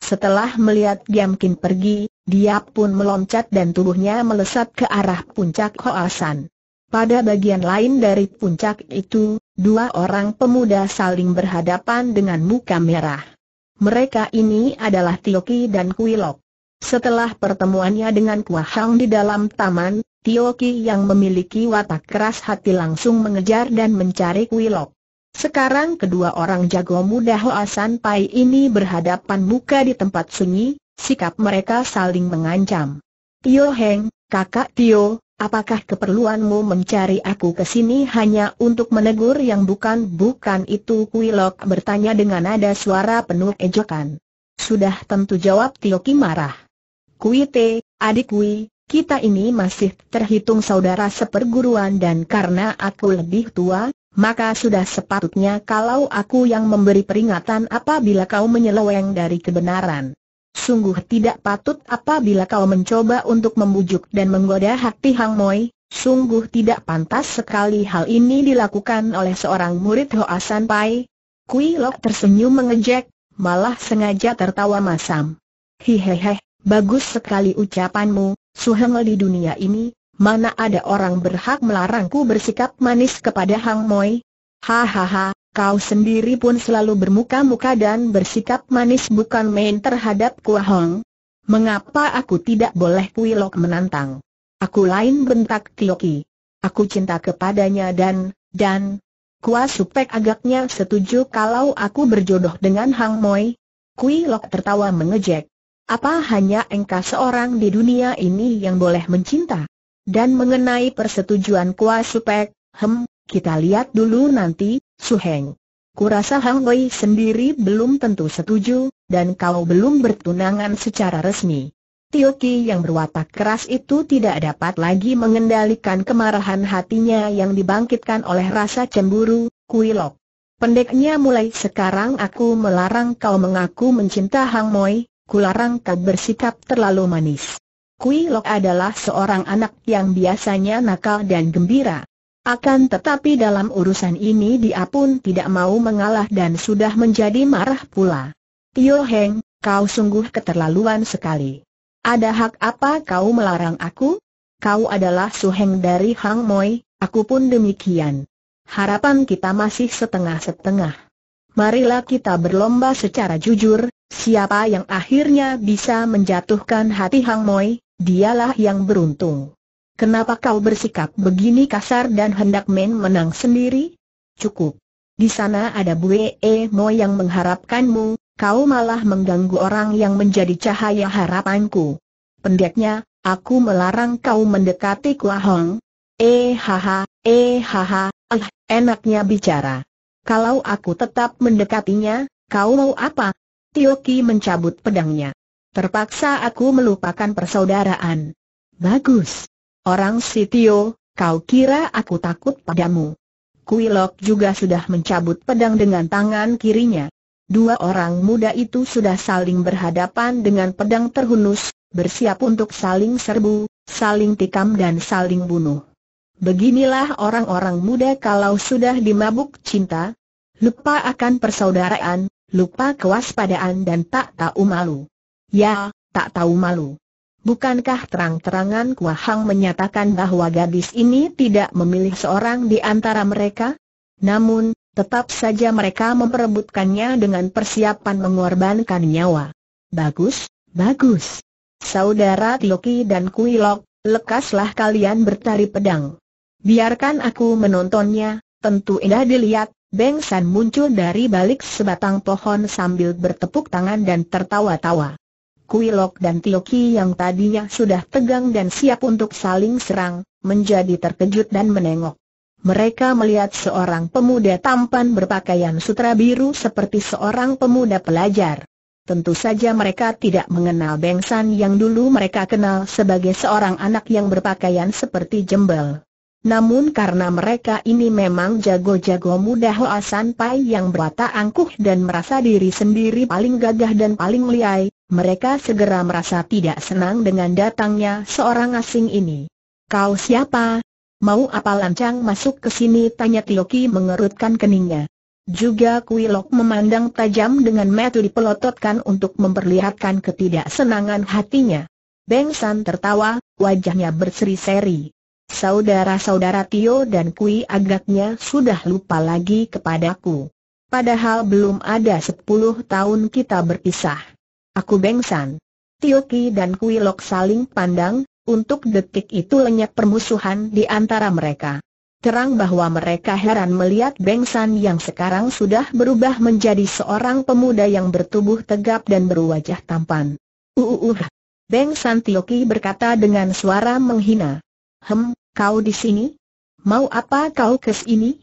Setelah melihat Giam Kin pergi, dia pun meloncat dan tubuhnya melesat ke arah puncak San. Pada bagian lain dari puncak itu, Dua orang pemuda saling berhadapan dengan muka merah. Mereka ini adalah Tioki dan Kuilok. Setelah pertemuannya dengan Kuahang di dalam taman, Tioki yang memiliki watak keras hati langsung mengejar dan mencari Kuilok. Sekarang kedua orang jago muda Hoasan Pai ini berhadapan muka di tempat sunyi, sikap mereka saling mengancam. Tio Heng, kakak Tio, Apakah keperluanmu mencari aku ke sini hanya untuk menegur yang bukan-bukan itu? Kuilok bertanya dengan nada suara penuh ejekan. Sudah tentu jawab Tioki marah. Kuite, adik Kui, kita ini masih terhitung saudara seperguruan dan karena aku lebih tua, maka sudah sepatutnya kalau aku yang memberi peringatan apabila kau menyeleweng dari kebenaran. Sungguh tidak patut apabila kau mencoba untuk membujuk dan menggoda hati Hang Moi, sungguh tidak pantas sekali hal ini dilakukan oleh seorang murid Hoa San Pai. Kui Lok tersenyum mengejek, malah sengaja tertawa masam. Hehehe, bagus sekali ucapanmu, Suheng di dunia ini, mana ada orang berhak melarangku bersikap manis kepada Hang Moi? Hahaha, Kau sendiri pun selalu bermuka-muka dan bersikap manis bukan main terhadap Kua Hong. Mengapa aku tidak boleh Kui Lok menantang? Aku lain bentak Kiyoki. Aku cinta kepadanya dan, dan, Kua Supek agaknya setuju kalau aku berjodoh dengan Hang Moi. Kui Lok tertawa mengejek. Apa hanya engkau seorang di dunia ini yang boleh mencinta? Dan mengenai persetujuan Kua Supek, hem, kita lihat dulu nanti, Su Kurasa Hang Wei sendiri belum tentu setuju, dan kau belum bertunangan secara resmi. Tioki yang berwatak keras itu tidak dapat lagi mengendalikan kemarahan hatinya yang dibangkitkan oleh rasa cemburu, Kuilok. Pendeknya mulai sekarang aku melarang kau mengaku mencinta Hang Moi, kularang kau bersikap terlalu manis. Kui Lok adalah seorang anak yang biasanya nakal dan gembira. Akan tetapi dalam urusan ini dia pun tidak mau mengalah dan sudah menjadi marah pula. Tio Heng, kau sungguh keterlaluan sekali. Ada hak apa kau melarang aku? Kau adalah Su Heng dari Hang Moi, aku pun demikian. Harapan kita masih setengah-setengah. Marilah kita berlomba secara jujur, siapa yang akhirnya bisa menjatuhkan hati Hang Moi, dialah yang beruntung. Kenapa kau bersikap begini kasar dan hendak main menang sendiri? Cukup. Di sana ada bu Bue Mo yang mengharapkanmu, kau malah mengganggu orang yang menjadi cahaya harapanku. Pendeknya, aku melarang kau mendekati Kuahong. Eh haha, eh haha, ah, enaknya bicara. Kalau aku tetap mendekatinya, kau mau apa? Tioki mencabut pedangnya. Terpaksa aku melupakan persaudaraan. Bagus. Orang Sitio, kau kira aku takut padamu? Kuilok juga sudah mencabut pedang dengan tangan kirinya. Dua orang muda itu sudah saling berhadapan dengan pedang terhunus, bersiap untuk saling serbu, saling tikam dan saling bunuh. Beginilah orang-orang muda kalau sudah dimabuk cinta, lupa akan persaudaraan, lupa kewaspadaan dan tak tahu malu. Ya, tak tahu malu. Bukankah terang-terangan Kua Hang menyatakan bahwa gadis ini tidak memilih seorang di antara mereka? Namun, tetap saja mereka memperebutkannya dengan persiapan mengorbankan nyawa. Bagus, bagus. Saudara Tioki dan Kuilok, lekaslah kalian bertari pedang. Biarkan aku menontonnya, tentu indah dilihat, Beng San muncul dari balik sebatang pohon sambil bertepuk tangan dan tertawa-tawa. Kuilok dan Tioki yang tadinya sudah tegang dan siap untuk saling serang, menjadi terkejut dan menengok. Mereka melihat seorang pemuda tampan berpakaian sutra biru seperti seorang pemuda pelajar. Tentu saja mereka tidak mengenal Beng San yang dulu mereka kenal sebagai seorang anak yang berpakaian seperti jembel. Namun karena mereka ini memang jago-jago muda Hoa San Pai yang berwatak angkuh dan merasa diri sendiri paling gagah dan paling liai, mereka segera merasa tidak senang dengan datangnya seorang asing ini. Kau siapa? Mau apa lancang masuk ke sini? Tanya Tioki mengerutkan keningnya. Juga Kuilok memandang tajam dengan metu dipelototkan untuk memperlihatkan ketidaksenangan hatinya. Beng San tertawa, wajahnya berseri-seri. Saudara-saudara Tio dan Kui agaknya sudah lupa lagi kepadaku. Padahal belum ada sepuluh tahun kita berpisah. Aku bengsan. Tioki dan Kui Lok saling pandang, untuk detik itu lenyap permusuhan di antara mereka. Terang bahwa mereka heran melihat Beng yang sekarang sudah berubah menjadi seorang pemuda yang bertubuh tegap dan berwajah tampan. Uuuh. Beng San Tioki berkata dengan suara menghina. Hem, kau di sini? Mau apa kau ke sini?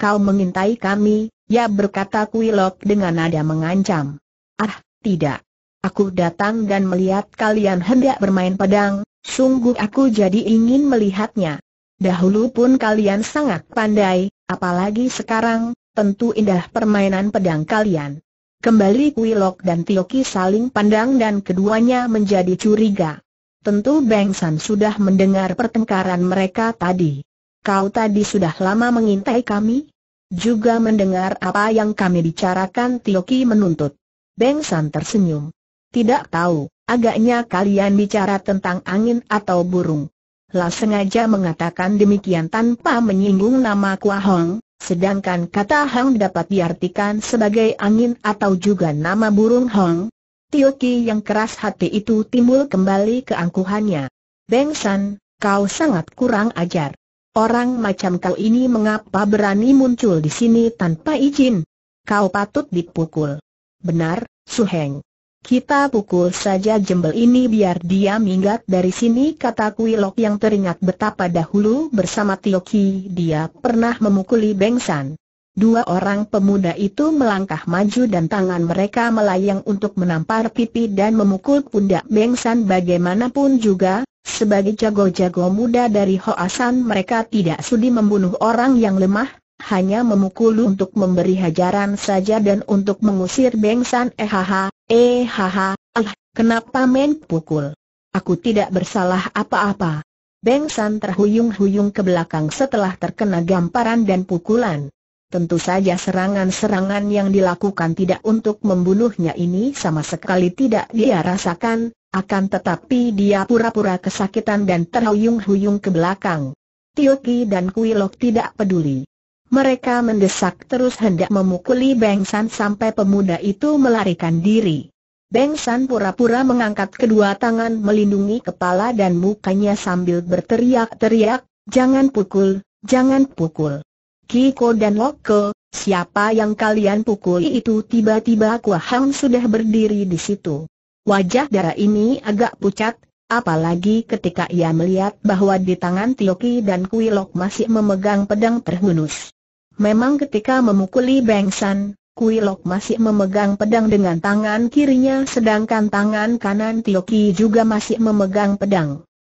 Kau mengintai kami, ya berkata Kuilok dengan nada mengancam. Ah, tidak. Aku datang dan melihat kalian hendak bermain pedang, sungguh aku jadi ingin melihatnya. Dahulu pun kalian sangat pandai, apalagi sekarang, tentu indah permainan pedang kalian. Kembali Kuilok dan Tioki saling pandang dan keduanya menjadi curiga. Tentu Beng San sudah mendengar pertengkaran mereka tadi. Kau tadi sudah lama mengintai kami? Juga mendengar apa yang kami bicarakan Tioki menuntut. Beng San tersenyum. Tidak tahu, agaknya kalian bicara tentang angin atau burung. La sengaja mengatakan demikian tanpa menyinggung nama Kua Hong, sedangkan kata Hong dapat diartikan sebagai angin atau juga nama burung Hong. Tio Ki yang keras hati itu timbul kembali keangkuhannya. Beng San, kau sangat kurang ajar. Orang macam kau ini mengapa berani muncul di sini tanpa izin? Kau patut dipukul. Benar, Su Heng. Kita pukul saja jembel ini biar dia minggat dari sini kata Kuilok yang teringat betapa dahulu bersama Tioki dia pernah memukuli Bengsan. Dua orang pemuda itu melangkah maju dan tangan mereka melayang untuk menampar pipi dan memukul pundak Bengsan bagaimanapun juga, sebagai jago-jago muda dari Hoasan mereka tidak sudi membunuh orang yang lemah, hanya memukul untuk memberi hajaran saja dan untuk mengusir bengsan Eh ehaha, ehaha, ah, kenapa men pukul? Aku tidak bersalah apa-apa. Bengsan terhuyung-huyung ke belakang setelah terkena gamparan dan pukulan. Tentu saja serangan-serangan yang dilakukan tidak untuk membunuhnya ini sama sekali tidak dia rasakan, akan tetapi dia pura-pura kesakitan dan terhuyung-huyung ke belakang. Tioki dan Kuilok tidak peduli mereka mendesak terus hendak memukuli Beng San sampai pemuda itu melarikan diri. Beng San pura-pura mengangkat kedua tangan melindungi kepala dan mukanya sambil berteriak-teriak, jangan pukul, jangan pukul. Kiko dan Loko, siapa yang kalian pukuli itu tiba-tiba Kuahang sudah berdiri di situ. Wajah darah ini agak pucat, Apalagi ketika ia melihat bahwa di tangan Tioki dan Kuilok masih memegang pedang terhunus. Memang ketika memukuli Beng San, Kui Lok masih memegang pedang dengan tangan kirinya sedangkan tangan kanan Tio Ki juga masih memegang pedang.